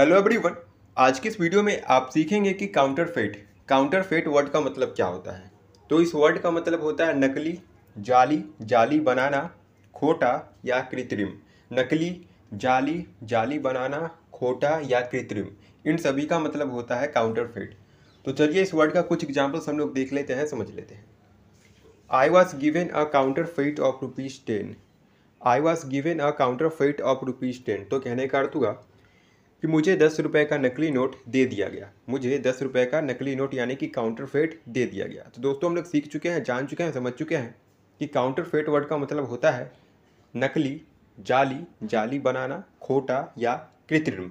hello everyone आज की इस वीडियो में आप सीखेंगे कि counterfeit counterfeit word का मतलब क्या होता है तो इस वर्ड का मतलब होता है नकली जाली जाली बनाना खोटा या कृत्रिम नकली जाली जाली बनाना खोटा या कृत्रिम इन सभी का मतलब होता है काउंटर फेट तो चलिए इस वर्ड का कुछ एग्जाम्पल्स हम लोग देख लेते हैं समझ लेते हैं I was given a counterfeit of rupees ten I was given a counterfeit of rupees ten तो कहने का अर्थ हुआ कि मुझे दस रुपये का नकली नोट दे दिया गया मुझे दस रुपये का नकली नोट यानी कि फेट दे दिया गया तो दोस्तों हम लोग सीख चुके हैं जान चुके हैं समझ चुके हैं कि फेट वर्ड का मतलब होता है नकली जाली जाली बनाना खोटा या कृत्रिम